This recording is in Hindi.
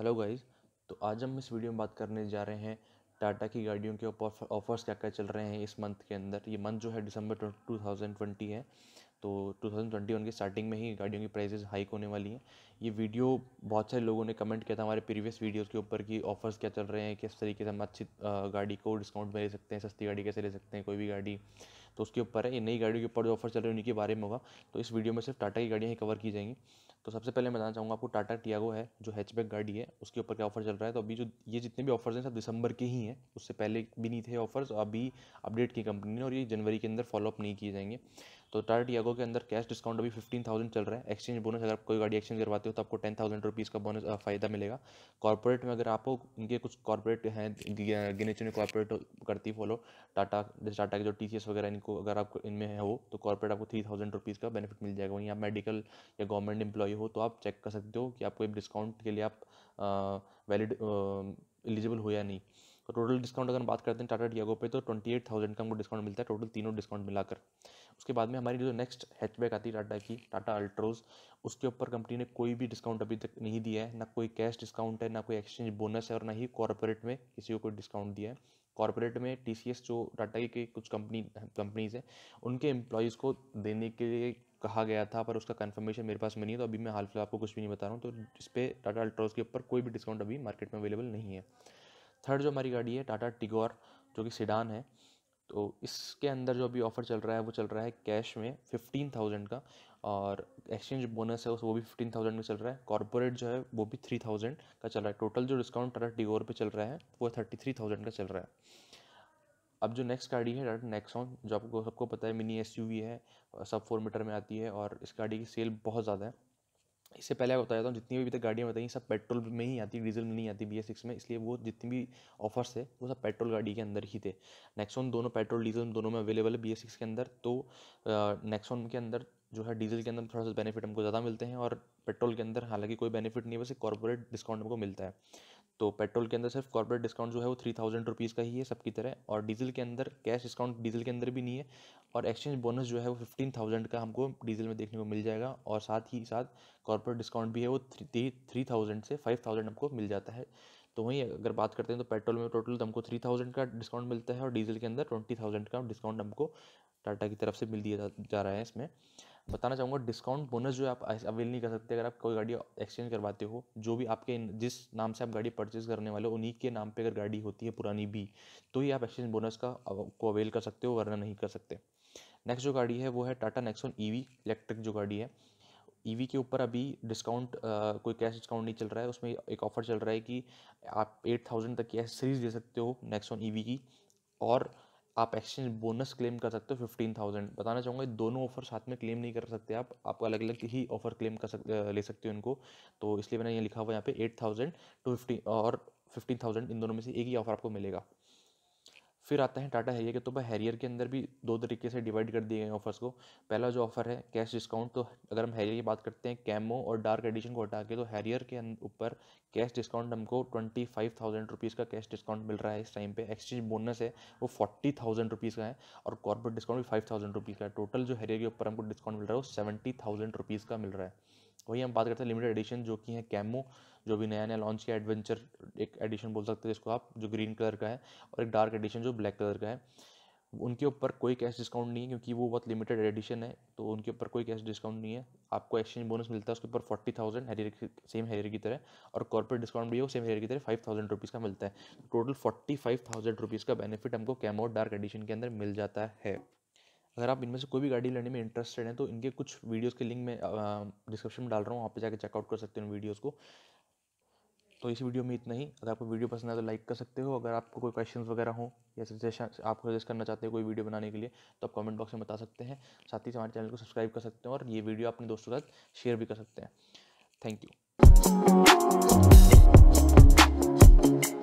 हेलो गाइस तो आज हम इस वीडियो में बात करने जा रहे हैं टाटा की गाड़ियों के ऊपर ऑफर्स क्या क्या चल रहे हैं इस मंथ के अंदर ये मंथ जो है दिसंबर टू थाउजेंड ट्वेंटी है तो टू थाउजेंड ट्वेंटी वन की स्टार्टिंग में ही गाड़ियों की प्राइसेस हाइक होने वाली हैं ये वीडियो बहुत सारे लोगों ने कमेंट किया था हमारे प्रीवियस वीडियोज़ के ऊपर कि ऑफर्स क्या चल रहे हैं किस तरीके से हम अच्छी गाड़ी को डिस्काउंट में ले सकते हैं सस्ती गाड़ी कैसे ले सकते हैं कोई भी गाड़ी तो उसके ऊपर है ये नई गाड़ियों के ऊपर जो ऑफर चल रहे हैं उनके बारे में होगा तो इस वीडियो में सिर्फ टाटा की गाड़ियाँ ही कवर की जाएंगी तो सबसे पहले मैं बताना चाहूँगा आपको टाटा टियागो है जो हैचबैक गाड़ी है उसके ऊपर क्या ऑफर चल रहा है तो अभी जो ये जितने भी ऑफर्स हैं सब दिसंबर के ही हैं उससे पहले भी नहीं थे ऑफर्स तो अभी अपडेट की कंपनी ने और ये जनवरी के अंदर फॉलोअप नहीं किए जाएंगे तो टाटा टियागो के अंदर कैश डिस्काउंट अभी फिफ्टीन थाउजेंड चल रहा है एक्सचेंज बोनस अगर आप कोई गाड़ी एक्सचेंज करवाते हो तो आपको टेन थाउजेंड रुपीज़ का बोनस फायदा मिलेगा कॉर्पोरेट में अगर आपको इनके कुछ कॉर्पोरेट हैं गिने चुने कॉर्पोरेट करती फॉलो टाटा जैसे टाटा के जो टी वगैरह इनको अगर आप इनमें है हो तो कॉर्पोरेट आपको थ्री थाउजेंड रुपीज़ का बेनिफिट मिल जाएगा वहीं आप मेडिकल या गवर्नमेंट एम्प्लॉई हो तो आप चेक कर सकते हो कि आपको एक डिस्काउंट के लिए आप वैलिड एलिजिबल हो या नहीं तो टोटल डिस्काउंट अगर हम बात करते हैं टाटा डियागो पे तो ट्वेंटी एट थाउजेंड का हमको डिस्काउंट मिलता है टोटल तीनों डिस्काउंट मिलाकर उसके बाद में हमारी जो नेक्स्ट हैचबैक आती है टाटा की टाटा अल्ट्रोज उसके ऊपर कंपनी ने कोई भी डिस्काउंट अभी तक नहीं दिया है ना कोई कैश डिस्काउंट है ना कोई एक्सचेंज बोनस है और ना ही कॉरपोरेट में किसी को कोई डिस्काउंट दिया है कॉरपोरेट में टी जो टाटा की कुछ कंपनी कंपनीज़ हैं उनके एम्प्लॉयज़ को देने के लिए कहा गया था पर उसका कंफर्मेशन मेरे पास में नहीं है तो अभी मैं हाल फिलहाल आपको कुछ भी नहीं बता रहा हूँ तो इस पर टाटा अल्ट्रॉस के ऊपर कोई भी डिस्काउंट अभी मार्केट में अवेलेबल नहीं है थर्ड जो हमारी गाड़ी है टाटा टिगोर जो कि सिडान है तो इसके अंदर जो अभी ऑफ़र चल रहा है वो चल रहा है कैश में फिफ्टीन थाउजेंड का और एक्सचेंज बोनस है उस वो भी फिफ्टीन थाउजेंड में चल रहा है कॉर्पोरेट जो है वो भी थ्री थाउजेंड का चल रहा है टोटल जो डिस्काउंट टाटा डिगोर पे चल रहा है वो थर्टी थ्री थाउजेंड का चल रहा है अब जो नेक्स्ट गाड़ी है टाटा नेक्सॉन जो आपको सबको पता है मिनी एस है सब फोर मीटर में आती है और इस गाड़ी की सेल बहुत ज़्यादा है इससे पहले बताया बता देता हूँ जितनी भी अभी तक गाड़ियाँ बताई सब पेट्रोल में ही आती डीजल में नहीं आती बी सिक्स में इसलिए वो जितनी भी ऑफर्स है वो सब पेट्रोल गाड़ी के अंदर ही थे नेक्सॉन दोनों पेट्रोल डीजल दोनों में अवेलेबल है बी सिक्स के अंदर तो नेक्सॉन के अंदर जो है डीजल के अंदर थोड़ा सा बेनिफिट हमको ज़्यादा मिलते हैं और पेट्रोल के अंदर हालांकि कोई बेनिफिट नहीं है बस एक कॉर्पोरेट डिस्काउंट हमको मिलता है तो पेट्रोल के अंदर सिर्फ कॉर्पोरेट डिस्काउंट जो है वो थ्री थाउजेंड रुपीज़ का ही है सबकी तरह और डीजल के अंदर कैश डिस्काउंट डीजल के अंदर भी नहीं है और एक्सचेंज बोनस जो है वो फिफ्टीन थाउजेंड का हमको डीजल में देखने को मिल जाएगा और साथ ही साथ कॉर्पोरेट डिस्काउंट भी है वो थ्री थ्री थाउजेंड से फाइव थाउजेंड हमको मिल जाता है तो वहीं अगर बात करते हैं तो पेट्रोल में टोटल तो हमको थ्री थाउजेंड का डिस्काउंट मिलता है और डीजल के अंदर ट्वेंटी थाउजेंड का डिस्काउंट हमको टाटा की तरफ से मिल दिया जा रहा है इसमें बताना चाहूँगा डिस्काउंट बोनस जो है आप अवेल नहीं कर सकते अगर आप कोई गाड़ी एक्सचेंज करवाते हो जो भी आपके जिस नाम से आप गाड़ी परचेज करने वाले हो उन्हीं के नाम पे अगर गाड़ी होती है पुरानी भी तो ही आप एक्सचेंज बोनस का को अवेल कर सकते हो वरना नहीं कर सकते नेक्स्ट जो गाड़ी है वो है टाटा नेक्सॉन ई इलेक्ट्रिक जो गाड़ी है ई e के ऊपर अभी डिस्काउंट कोई कैश डिस्काउंट नहीं चल रहा है उसमें एक ऑफर चल रहा है कि आप एट थाउजेंड तक की सीरीज़ दे सकते हो नेक्सॉन ई e की और आप एक्सचेंज बोनस क्लेम कर सकते हो फिफ्टीन थाउजेंड बताना चाहूँगा दोनों ऑफर साथ में क्लेम नहीं कर सकते आप आप अलग अलग ही ऑफर क्लेम कर सकते ले सकते हो इनको तो इसलिए मैंने ये लिखा हुआ यहाँ पे एट थाउजेंड टू फिफ्टी और फिफ्टीन थाउजेंड इन दोनों में से एक ही ऑफर आपको मिलेगा फिर आता है टाटा हैरियर के तो भाई हैरियर के अंदर भी दो तरीके से डिवाइड कर दिए गए ऑफर्स को पहला जो ऑफर है कैश डिस्काउंट तो अगर हम हैरियर की बात करते हैं कैमो और डार्क एडिशन को हटा के तो हैरियर के ऊपर कैश डिस्काउंट हमको ट्वेंटी फाइव थाउजेंड रुपीज़ का कैश डिस्काउंट मिल रहा है इस टाइम पे एक्सचेंज बोनस है वो फोर्टी थाउजेंड रुपीज़ का है और कॉर्पोरेट डिस्काउंट भी फाइव थाउजेंड रुपीज़ का है टोटल जो हैरियर के ऊपर हमको डिस्काउंट मिल रहा है वो सेवेंटी थाउजेंड रुपीज़ का मिल रहा है वही हम बात करते हैं लिमिटेड एडिशन जो कि है कैमो जो भी नया नया लॉन्च किया एडवेंचर एक एडिशन बोल सकते हैं जिसको आप जो ग्रीन कलर का है और एक डार्क एडिशन जो ब्लैक कलर का है उनके ऊपर कोई कैश डिस्काउंट नहीं है क्योंकि वो बहुत लिमिटेड एडिशन है तो उनके ऊपर कोई कैश डिस्काउंट नहीं है आपको एक्सचेंज बोनस मिलता है उसके ऊपर forty thousand Harrier same Harrier की तरह और कॉर्पोरेट डिस्काउंट भी है वो सेम हेरियर की तरह फाइव थाउजेंड रुपीज़ का मिलता है total forty five thousand rupees का बेनिफिट हमको कैमो डार्क एडिशन के अंदर मिल जाता है अगर आप इनमें से कोई भी गाड़ी लेने में इंटरेस्टेड हैं तो इनके कुछ वीडियोज़ के लिंक मैं डिस्क्रिप्शन में डाल रहा हूँ वहाँ पे जाकर चेकआउट कर सकते हो उन वीडियोज़ को तो इस वीडियो में इतना ही अगर आपको वीडियो पसंद आए तो लाइक कर सकते हो अगर आपको कोई क्वेश्चन वगैरह हो या सजेशन आप सजेस्ट करना चाहते हो कोई वीडियो बनाने के लिए तो आप कमेंट बॉक्स में बता सकते हैं साथ ही हमारे चैनल को सब्सक्राइब कर सकते हैं और ये वीडियो अपने दोस्तों के साथ शेयर भी कर सकते हैं थैंक यू